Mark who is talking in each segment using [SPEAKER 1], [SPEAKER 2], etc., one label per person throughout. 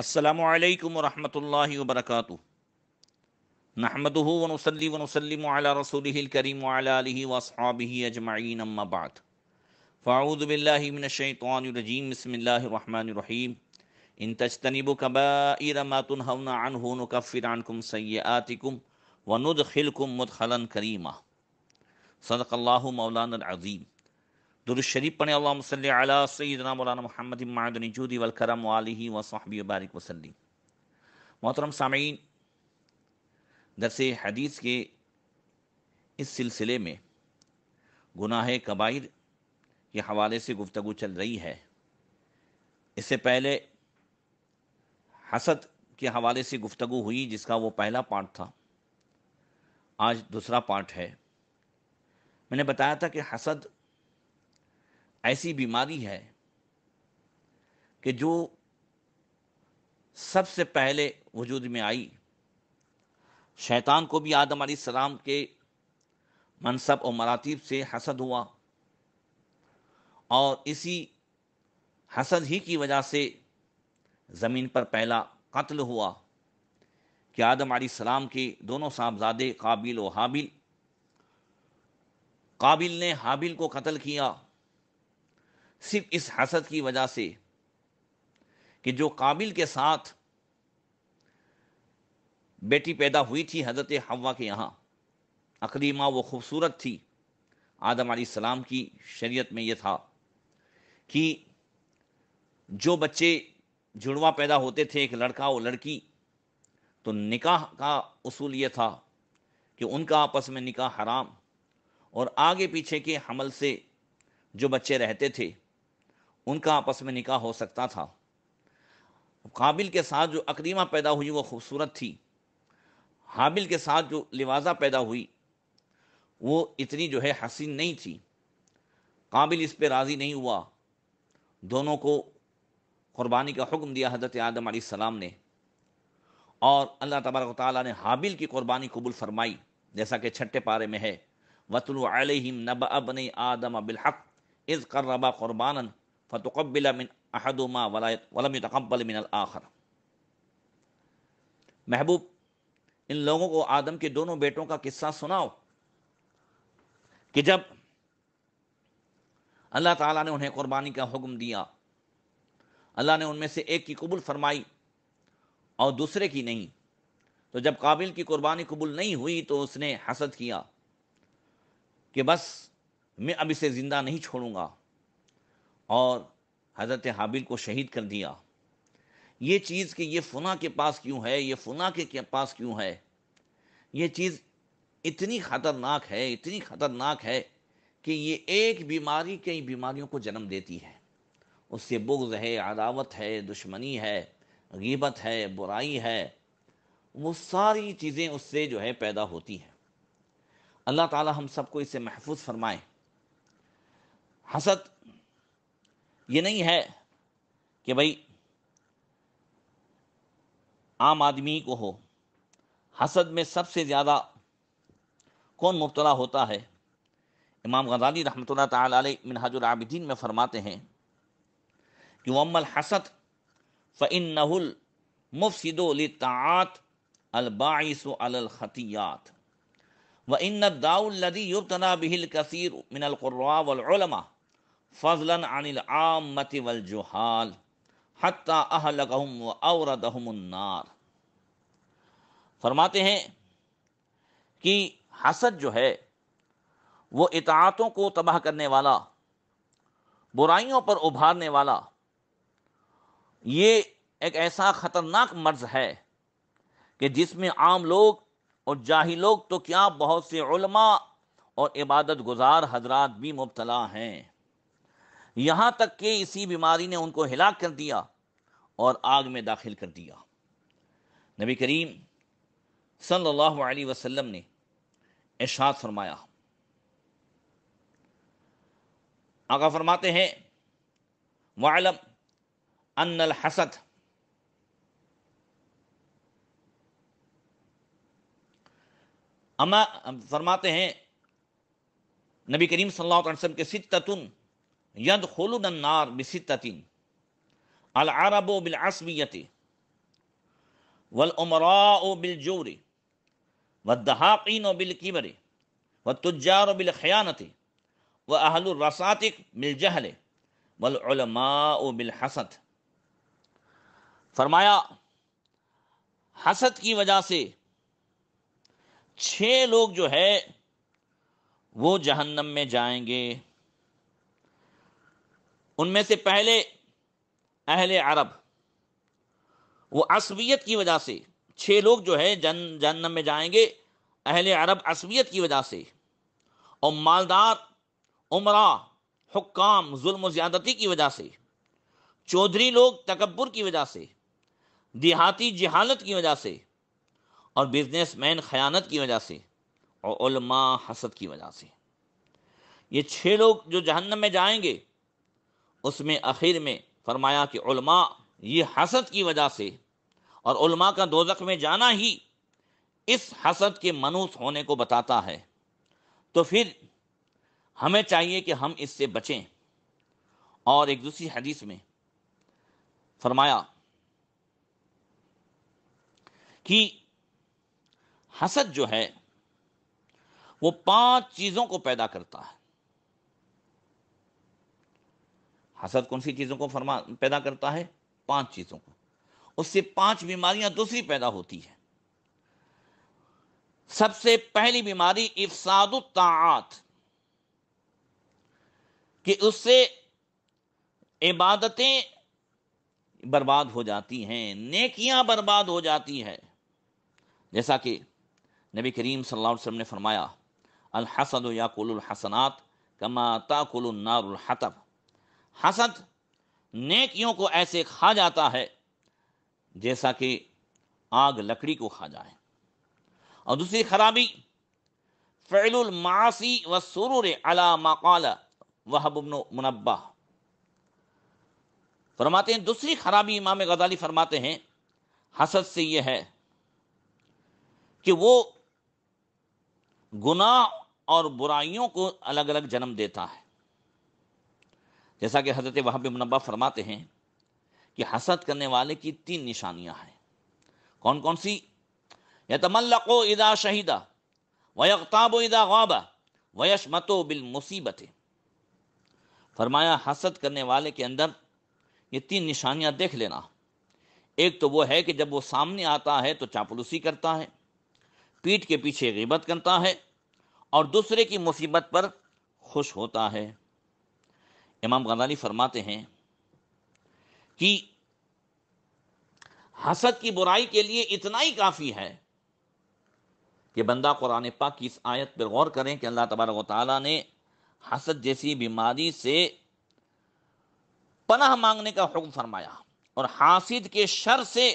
[SPEAKER 1] असलकम वरहमल वरक नहमद वनसली वनसलम रसूलकरीम वसहाबी अजमाइन अम्माबाद फ़ाऊदबिल्लिमिनशैतरजीम बसमीम इन तजतनब कबाइरमातुनकफ़िरानकुम सयातिकुम वनुदखिलकुम मुदखलन करीमा सदक़ल्ला मौलान अज़ीम दुरुशरीफ पढ़ें अल्लाह सईदना मौलाना मोहम्मद मादनजूदी वलकरम वाली वसाहबी बारिक वसली मोहतरम सामीन दरस हदीस के इस सिलसिले में गुनाह कबाइर के हवाले से गुफ्तु चल रही है इससे पहले हसद के हवाले से गुफ्तु हुई जिसका वो पहला पार्ट था आज दूसरा पार्ट है मैंने बताया था कि हसद ऐसी बीमारी है कि जो सबसे पहले वजूद में आई शैतान को भी आदम सलाम के मनसब और मरातीब से हसद हुआ और इसी हसद ही की वजह से ज़मीन पर पहला कत्ल हुआ कि आदम सलाम के दोनों साहबजादे काबिल और हाबिल काबिल ने हाबिल को कत्ल किया सिर्फ इस हसद की वजह से कि जो काबिल के साथ बेटी पैदा हुई थी हज़रत हवा के यहाँ अकलीमा वो खूबसूरत थी आदम सलाम की शरीयत में ये था कि जो बच्चे जुड़वा पैदा होते थे एक लड़का और लड़की तो निकाह का उसूल ये था कि उनका आपस में निकाह हराम और आगे पीछे के हमल से जो बच्चे रहते थे उनका आपस में निकाह हो सकता था काबिल के साथ जो अक्रीमा पैदा हुई वो खूबसूरत थी हाबिल के साथ जो लिवाजा पैदा हुई वो इतनी जो है हसीन नहीं थी काबिल इस पर राज़ी नहीं हुआ दोनों को कुर्बानी का हुक्म दिया हजरत आदम सलाम ने और अल्लाह तबारक ताली ने हाबिल की कुर्बानी कबूल फरमाई जैसा कि छठे पारे में है वतुल नब अब आदम बिलहक इज़ करबा क़ुरबानन फ़तुक़बिल मिन अहदुमा वलम तकबल मिन आखर महबूब इन लोगों को आदम के दोनों बेटों का किस्सा सुनाओ कि जब अल्लाह ताला ने उन्हें कुर्बानी का हुक्म दिया अल्लाह ने उनमें से एक की कबूल फरमाई और दूसरे की नहीं तो जब काबिल की कुर्बानी कबूल नहीं हुई तो उसने हसद किया कि बस मैं अब इसे ज़िंदा नहीं छोड़ूंगा और हज़रत हाबिल को शहीद कर दिया ये चीज़ कि ये फना के पास क्यों है ये फना के पास क्यों है ये चीज़ इतनी ख़तरनाक है इतनी ख़तरनाक है कि ये एक बीमारी कई बीमारियों को जन्म देती है उससे बुग्ज़ है अदावत है दुश्मनी है गीबत है बुराई है वो सारी चीज़ें उससे जो है पैदा होती हैं अल्लाह ताला हम सबको इससे महफूज फरमाए हसद ये नहीं है कि भाई आम आदमी को हो हसद में सबसे ज़्यादा कौन मुबतला होता है इमाम गजाली रहमत तहाजुलआबदीन में फ़रमाते हैं कि मम्मल हसद फ़िन नहुल मुफसदात अलखतियात व इन लदी युबतना बिहिल कसीर मिनलकुर्रा वलमा फजलन अनिल आम मति वल जुहाल हती अहलगहम व औरदहमनार फरमाते हैं कि हसद जो है वो इतातों को तबाह करने वाला बुराइयों पर उभारने वाला ये एक ऐसा ख़तरनाक मर्ज है कि जिसमें आम लोग और जाही लोग तो क्या बहुत से उलमा और इबादत गुजार हजरात भी मुबतला हैं यहां तक कि इसी बीमारी ने उनको हिला कर दिया और आग में दाखिल कर दिया नबी करीम सल्लल्लाहु अलैहि वसल्लम ने इशाद फरमाया आगा फरमाते हैं वालम अनल हसद अमा फरमाते हैं नबी करीम सल्लल्लाहु अलैहि वसल्लम के सिततुन यद खलुदन्नार बिसितिन अल अरबो बिल असबियत वल उमरा व दहाकिन व तुजार बिल खयानत व अहलरसातिक हसत फरमाया हसद की वजह से छः लोग जो है वो जहन्नम में जाएंगे उनमें से पहले अहले अरब वो असवियत की वजह से छः लोग जो है जन जहन्नम में जाएंगे अहले अरब असवियत की वजह से और मालदार उमरा हुक्काम जुल्म ज़्यादती की वजह से चौधरी लोग तकबर की वजह से देहाती जहालत की वजह से और बिजनेसमैन खयानत की वजह से और हसद की वजह से ये छः लोग जो जहन्नम में जाएंगे उसमें आखिर में फरमाया कि उल्मा ये हसद की वजह से और उल्मा का दोजख में जाना ही इस हसद के मनूस होने को बताता है तो फिर हमें चाहिए कि हम इससे बचें और एक दूसरी हदीस में फरमाया कि हसद जो है वो पांच चीज़ों को पैदा करता है हसद कौन सी चीज़ों को फरमा पैदा करता है पांच चीज़ों को उससे पांच बीमारियां दूसरी पैदा होती है सबसे पहली बीमारी इफसाद ताआत कि उससे इबादतें बर्बाद हो जाती हैं नेकियां बर्बाद हो जाती हैं जैसा कि नबी करीम सल्लल्लाहु अलैहि वसल्लम ने फरमाया अल हसद याकुल हसनात कमा ताकुल नारुल हतब हसद नेकियों को ऐसे खा जाता है जैसा कि आग लकड़ी को खा जाए और दूसरी खराबी फ़ैलमासी व सुरूर अला मकाल वहबन मुनबा फरमाते हैं दूसरी खराबी इमाम गजाली फरमाते हैं हसद से यह है कि वो गुनाह और बुराइयों को अलग अलग जन्म देता है जैसा कि हज़रत वहाँ मुनबा फरमाते हैं कि हसद करने वाले की तीन निशानियाँ हैं कौन कौन सी यतमल्लको इदा शहीदा वयकताब इदा गौबा वयशमतो बिल मुसीबत फरमाया हसद करने वाले के अंदर ये तीन निशानियाँ देख लेना एक तो वो है कि जब वो सामने आता है तो चापलूसी करता है पीठ के पीछे गिबत करता है और दूसरे की मुसीबत पर खुश होता है इमाम गजाली फरमाते हैं कि हसद की बुराई के लिए इतना ही काफ़ी है कि बंदा कुरान पाक की इस आयत पर गौर करें कि अल्लाह तबारक ताली ने हसद जैसी बीमारी से पनाह मांगने का हुक्म फरमाया और हासिद के शर से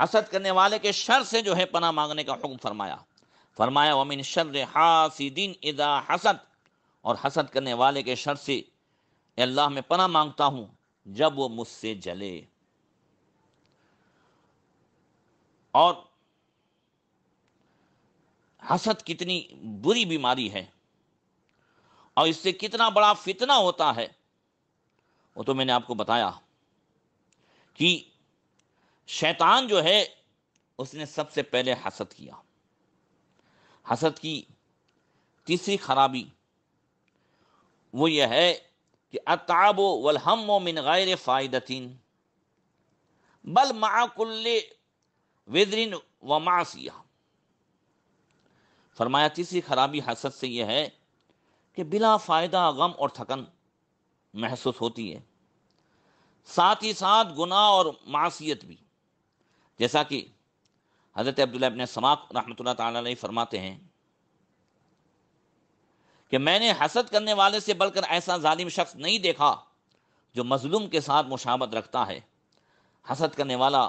[SPEAKER 1] हसद करने वाले के शर से जो है पनाह मांगने का हुक्म फरमाया फरमाया वमिन शर हासिदीन इदा हसद और हसद करने वाले के शर से अल्लाह मैं पना मांगता हूं जब वो मुझसे जले और हसद कितनी बुरी बीमारी है और इससे कितना बड़ा फितना होता है वो तो मैंने आपको बताया कि शैतान जो है उसने सबसे पहले हसद किया हसद की तीसरी खराबी वो यह है कि अताब वलहम मिन गैर फ़ायदतिन बल माकुल्ल वेदरिन व मासिया फरमाया तीसरी खराबी हसद से यह है कि बिला फ़ायदा गम और थकन महसूस होती है साथ ही साथ गुनाह और मासियत भी जैसा कि हज़रत अब्दुल्ला अपने समाक रहमत ला फरमाते हैं कि मैंने हसद करने वाले से बढ़कर ऐसा जालिम शख्स नहीं देखा जो मजलूम के साथ मुशाबत रखता है हसद करने वाला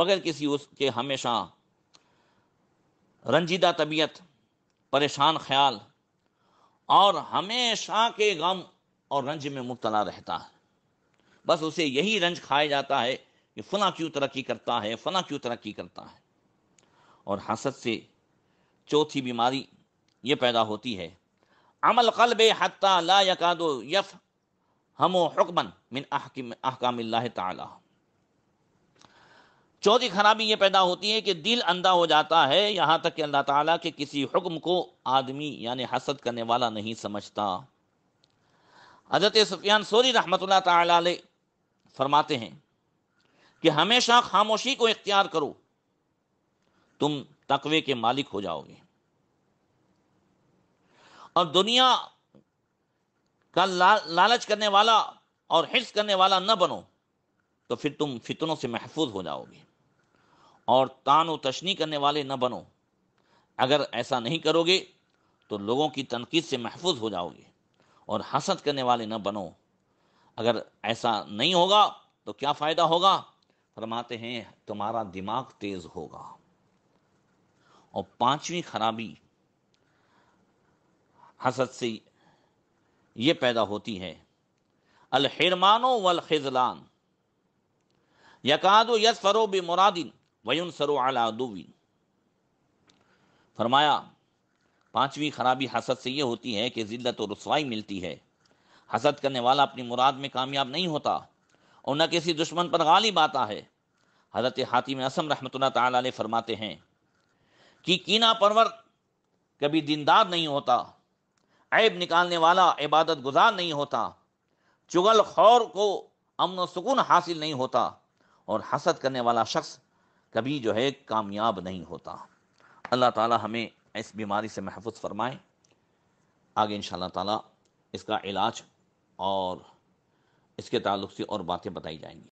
[SPEAKER 1] मगर किसी उसके हमेशा रंजीदा तबीयत परेशान ख्याल और हमेशा के गम और रंज में मुबतला रहता है बस उसे यही रंज खाया जाता है कि फ़ला क्यों तरक्की करता है फ़ला क्यों तरक्की करता है और हसद से चौथी बीमारी ये पैदा होती है अमल कल्ब हत्ता ला यकादो यफ हमो हुक्मन मिन अहकाम ताला चौथी खराबी ये पैदा होती है कि दिल अंधा हो जाता है यहाँ तक कि अल्लाह ताला के किसी हुक्म को आदमी यानि हसद करने वाला नहीं समझता हजरत सुफियान सोरी रहमत फरमाते हैं कि हमेशा खामोशी को इख्तियार करो तुम तकवे के मालिक हो जाओगे और दुनिया का ला, लालच करने वाला और हिस्स करने वाला न बनो तो फिर तुम फितनों से महफूज हो जाओगे और तान तशनी करने वाले न बनो अगर ऐसा नहीं करोगे तो लोगों की तनकीद से महफूज हो जाओगे और हसद करने वाले न बनो अगर ऐसा नहीं होगा तो क्या फ़ायदा होगा फरमाते हैं तुम्हारा दिमाग तेज़ होगा और पांचवी खराबी हसद से ये पैदा होती है अलहरमानो वलखजलान यकादो यस फरो बे मुरादिन वयुन सरो अलादुविन फरमाया पांचवी खराबी हसद से ये होती है कि जिद्दत और रसवाई मिलती है हसद करने वाला अपनी मुराद में कामयाब नहीं होता और न किसी दुश्मन पर गालिब आता है हज़रत हातिम असम रहमत ताल फरमाते हैं कि कीना परवर कभी दिनदार नहीं होता ऐब निकालने वाला इबादत गुजार नहीं होता चुगल खौर को अमन सुकून हासिल नहीं होता और हसद करने वाला शख्स कभी जो है कामयाब नहीं होता अल्लाह ताला हमें इस बीमारी से महफूज फरमाए आगे इन ताला इसका इलाज और इसके ताल्लुक से और बातें बताई जाएंगी